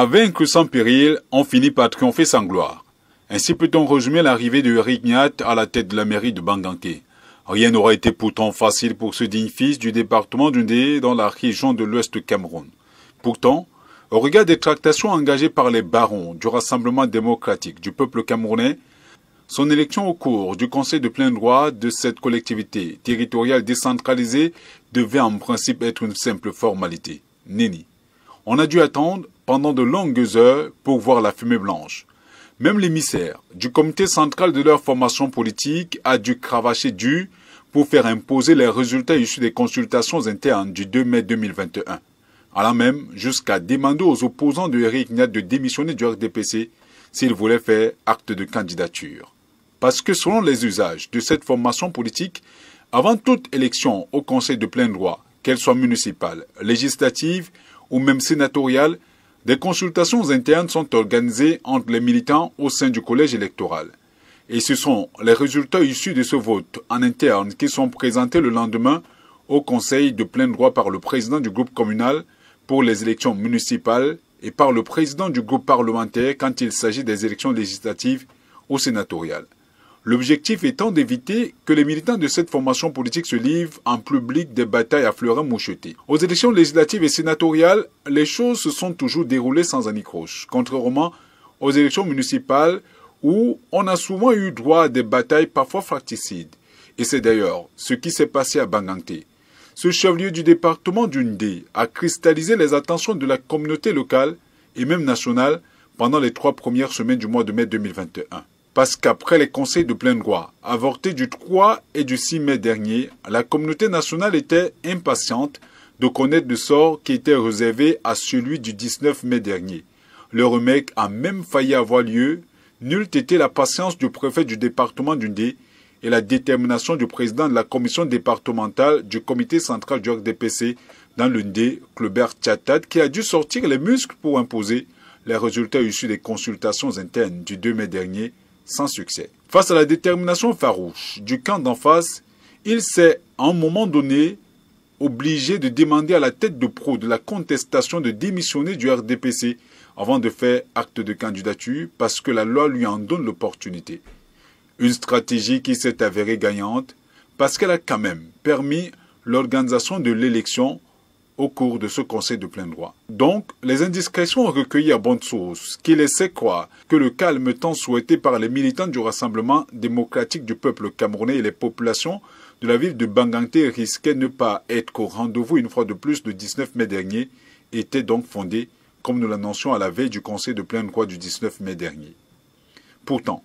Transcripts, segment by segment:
A vaincre sans péril, on finit par triompher sans gloire. Ainsi peut-on résumer l'arrivée de Eric à la tête de la mairie de Banganké. Rien n'aurait été pourtant facile pour ce digne fils du département du dans la région de l'Ouest Cameroun. Pourtant, au regard des tractations engagées par les barons du Rassemblement démocratique du peuple camerounais, son élection au cours du Conseil de plein droit de cette collectivité territoriale décentralisée devait en principe être une simple formalité. Nini. On a dû attendre pendant de longues heures pour voir la fumée blanche. Même l'émissaire du comité central de leur formation politique a dû cravacher du pour faire imposer les résultats issus des consultations internes du 2 mai 2021. Allant même jusqu'à demander aux opposants de Eric Nia de démissionner du RDPC s'ils voulaient faire acte de candidature. Parce que selon les usages de cette formation politique, avant toute élection au Conseil de plein droit, qu'elle soit municipale, législative ou même sénatorial, des consultations internes sont organisées entre les militants au sein du collège électoral. Et ce sont les résultats issus de ce vote en interne qui sont présentés le lendemain au Conseil de plein droit par le président du groupe communal pour les élections municipales et par le président du groupe parlementaire quand il s'agit des élections législatives ou sénatoriales. L'objectif étant d'éviter que les militants de cette formation politique se livrent en public des batailles à fleurins moucheté. Aux élections législatives et sénatoriales, les choses se sont toujours déroulées sans anicroche, contrairement aux élections municipales où on a souvent eu droit à des batailles parfois fratricides. Et c'est d'ailleurs ce qui s'est passé à Banganté. Ce chef-lieu du département d'Undé a cristallisé les attentions de la communauté locale et même nationale pendant les trois premières semaines du mois de mai 2021 parce qu'après les conseils de pleine droit, avortés du 3 et du 6 mai dernier, la communauté nationale était impatiente de connaître le sort qui était réservé à celui du 19 mai dernier. Le remède a même failli avoir lieu, nulle était la patience du préfet du département d'Undé et la détermination du président de la commission départementale du comité central du RDPC dans l'Undé, Clubert Tchatad, qui a dû sortir les muscles pour imposer les résultats issus des consultations internes du 2 mai dernier sans succès. Face à la détermination farouche du camp d'en face, il s'est, à un moment donné, obligé de demander à la tête de pro de la contestation de démissionner du RDPC avant de faire acte de candidature parce que la loi lui en donne l'opportunité. Une stratégie qui s'est avérée gagnante parce qu'elle a quand même permis l'organisation de l'élection au cours de ce conseil de plein droit. Donc, les indiscrétions recueillies à bonne source, qui laissaient croire que le calme tant souhaité par les militants du Rassemblement démocratique du peuple camerounais et les populations de la ville de Banganté risquait ne pas être au rendez-vous une fois de plus le 19 mai dernier, était donc fondées, comme nous l'annoncions à la veille du conseil de plein droit du 19 mai dernier. Pourtant,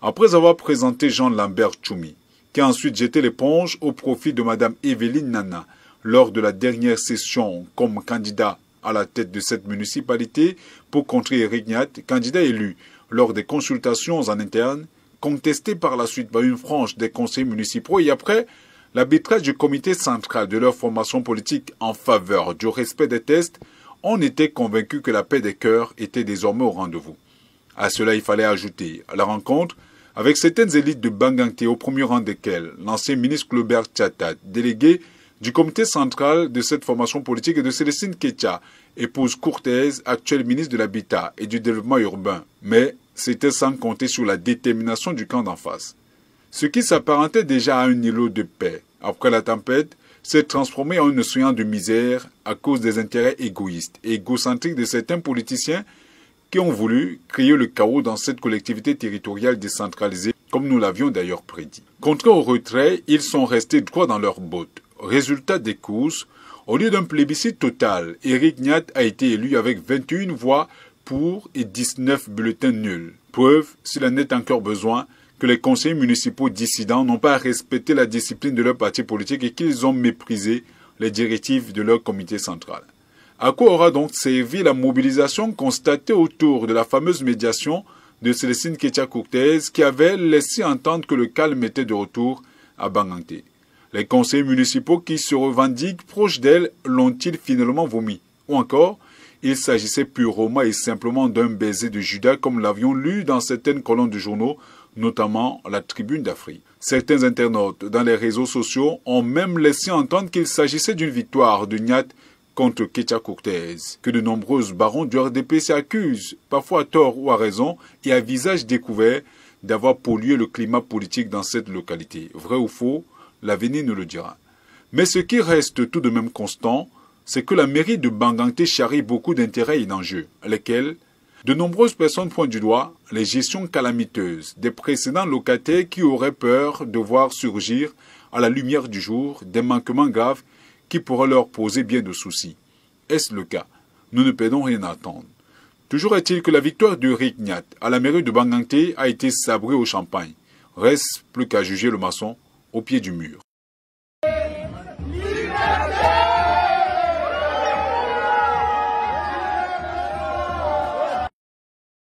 après avoir présenté Jean Lambert Choumi, qui a ensuite jeté l'éponge au profit de Madame Evelyne Nana, lors de la dernière session comme candidat à la tête de cette municipalité pour contrer Rignat, candidat élu lors des consultations en interne, contestées par la suite par une frange des conseils municipaux et après l'arbitrage du comité central de leur formation politique en faveur du respect des tests, on était convaincu que la paix des cœurs était désormais au rendez-vous. À cela, il fallait ajouter la rencontre avec certaines élites de Bangangté, au premier rang desquelles l'ancien ministre Clobert Tchatat, délégué du comité central de cette formation politique et de Célestine Kecha, épouse Cortez, actuelle ministre de l'Habitat et du Développement urbain. Mais c'était sans compter sur la détermination du camp d'en face. Ce qui s'apparentait déjà à un îlot de paix, après la tempête, s'est transformé en un souillant de misère à cause des intérêts égoïstes et égocentriques de certains politiciens qui ont voulu créer le chaos dans cette collectivité territoriale décentralisée, comme nous l'avions d'ailleurs prédit. Contre au retrait, ils sont restés droit dans leur botte, Résultat des courses, au lieu d'un plébiscite total, Éric Gnat a été élu avec 21 voix pour et 19 bulletins nuls. Preuve, s'il en est encore besoin, que les conseillers municipaux dissidents n'ont pas respecté la discipline de leur parti politique et qu'ils ont méprisé les directives de leur comité central. À quoi aura donc servi la mobilisation constatée autour de la fameuse médiation de Célestine Ketia courtez qui avait laissé entendre que le calme était de retour à Banganté les conseils municipaux qui se revendiquent proches d'elle l'ont-ils finalement vomi Ou encore, il s'agissait purement et simplement d'un baiser de Judas comme l'avions lu dans certaines colonnes de journaux, notamment la Tribune d'Afrique. Certains internautes dans les réseaux sociaux ont même laissé entendre qu'il s'agissait d'une victoire de Niat contre Ketia Cortez, que de nombreux barons du RDP s'accusent, parfois à tort ou à raison, et à visage découvert, d'avoir pollué le climat politique dans cette localité. Vrai ou faux, L'avenir nous le dira. Mais ce qui reste tout de même constant, c'est que la mairie de Banganté charrie beaucoup d'intérêts et d'enjeux, lesquels de nombreuses personnes pointent du doigt les gestions calamiteuses des précédents locataires qui auraient peur de voir surgir à la lumière du jour des manquements graves qui pourraient leur poser bien de soucis. Est-ce le cas Nous ne perdons rien à attendre. Toujours est-il que la victoire de Rignat à la mairie de Banganté a été sabrée au champagne. Reste plus qu'à juger le maçon au pied du mur.